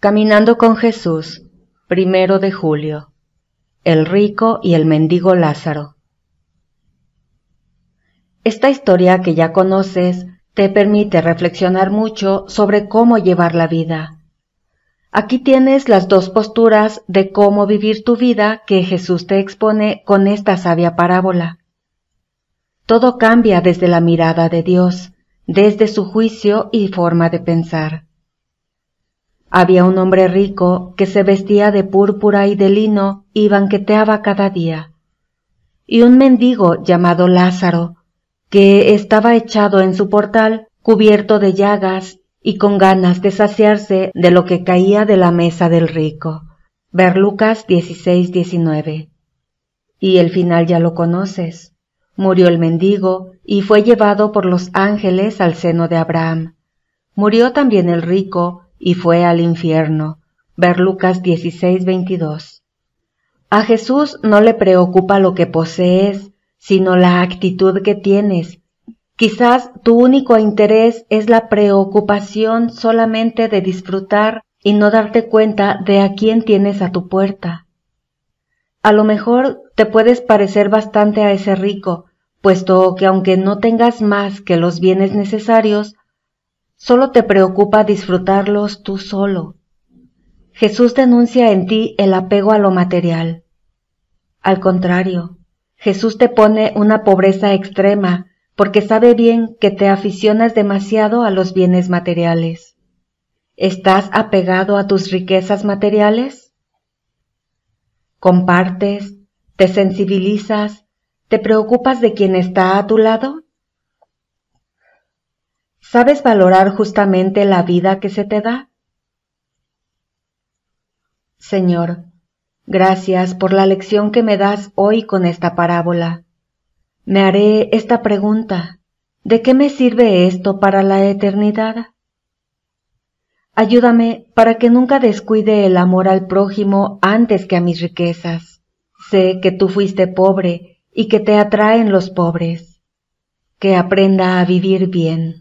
Caminando con Jesús, primero de julio. El rico y el mendigo Lázaro. Esta historia que ya conoces te permite reflexionar mucho sobre cómo llevar la vida. Aquí tienes las dos posturas de cómo vivir tu vida que Jesús te expone con esta sabia parábola. Todo cambia desde la mirada de Dios, desde su juicio y forma de pensar. Había un hombre rico que se vestía de púrpura y de lino y banqueteaba cada día, y un mendigo llamado Lázaro, que estaba echado en su portal cubierto de llagas y con ganas de saciarse de lo que caía de la mesa del rico. Ver Lucas 16 Y el final ya lo conoces. Murió el mendigo y fue llevado por los ángeles al seno de Abraham. Murió también el rico y fue al infierno. Ver Lucas 16:22. A Jesús no le preocupa lo que posees, sino la actitud que tienes. Quizás tu único interés es la preocupación solamente de disfrutar y no darte cuenta de a quién tienes a tu puerta. A lo mejor te puedes parecer bastante a ese rico, puesto que aunque no tengas más que los bienes necesarios, Solo te preocupa disfrutarlos tú solo. Jesús denuncia en ti el apego a lo material. Al contrario, Jesús te pone una pobreza extrema porque sabe bien que te aficionas demasiado a los bienes materiales. ¿Estás apegado a tus riquezas materiales? ¿Compartes? ¿Te sensibilizas? ¿Te preocupas de quien está a tu lado? ¿Sabes valorar justamente la vida que se te da? Señor, gracias por la lección que me das hoy con esta parábola. Me haré esta pregunta. ¿De qué me sirve esto para la eternidad? Ayúdame para que nunca descuide el amor al prójimo antes que a mis riquezas. Sé que tú fuiste pobre y que te atraen los pobres. Que aprenda a vivir bien.